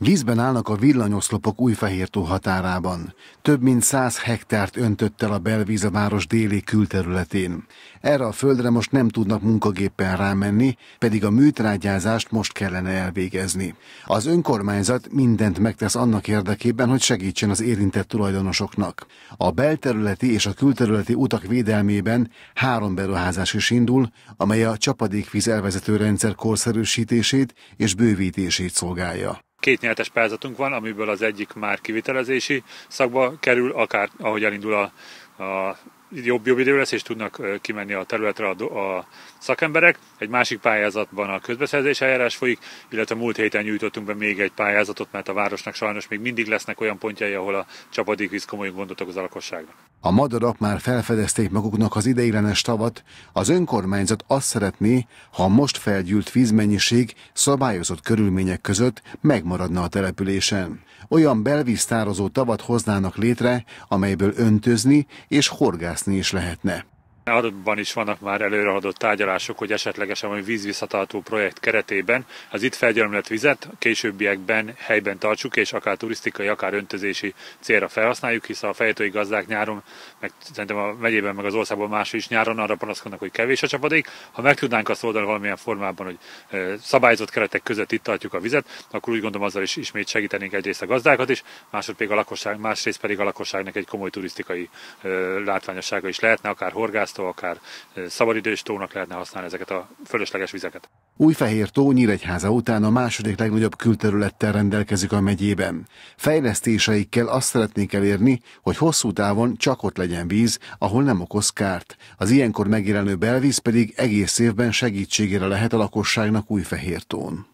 Vízben állnak a villanyoszlopok Újfehértó határában. Több mint 100 hektárt öntött el a belvíz a város déli külterületén. Erre a földre most nem tudnak munkagéppen rámenni, pedig a műtrágyázást most kellene elvégezni. Az önkormányzat mindent megtesz annak érdekében, hogy segítsen az érintett tulajdonosoknak. A belterületi és a külterületi utak védelmében három beruházás is indul, amely a csapadékvíz elvezető rendszer korszerűsítését és bővítését szolgálja két nyertes pályázatunk van, amiből az egyik már kivitelezési szakba kerül, akár ahogy elindul a, a jobb, jobb idő lesz, és tudnak kimenni a területre a, a szakemberek. Egy másik pályázatban a közbeszerzés eljárás folyik, illetve múlt héten nyújtottunk be még egy pályázatot, mert a városnak sajnos még mindig lesznek olyan pontjai, ahol a csapadékvíz komoly gondot okoz a lakosságnak. A madarak már felfedezték maguknak az ideiglenes tavat, az önkormányzat azt szeretné, ha a most felgyűlt vízmennyiség szabályozott körülmények között megmaradna a településen. Olyan belvíztározó tavat hoznának létre, amelyből öntözni és horgászni is lehetne. Arban is vannak már előreadott tárgyalások, hogy esetlegesen a vízvisszatartó projekt keretében az itt felgyelmlett vizet későbbiekben helyben tartsuk, és akár turisztikai, akár öntözési célra felhasználjuk, hiszen a fejtői gazdák nyáron, meg szerintem a megyében, meg az országban más is nyáron arra panaszkodnak, hogy kevés a csapadék. Ha meg tudnánk azt oldani valamilyen formában, hogy szabályozott keretek között itt tartjuk a vizet, akkor úgy gondolom azzal is ismét segítenénk egyrészt a gazdákat is, másrészt pedig a lakosság, másrészt pedig a lakosságnak egy komoly turisztikai látványossága is lehetne, akár horgász tiszta, akár szabadidős tónak lehetne használni ezeket a fölösleges vizeket. Újfehér tó Nyíregyháza után a második legnagyobb külterülettel rendelkezik a megyében. Fejlesztéseikkel azt szeretnék elérni, hogy hosszú távon csak ott legyen víz, ahol nem okoz kárt. Az ilyenkor megjelenő belvíz pedig egész évben segítségére lehet a lakosságnak tón.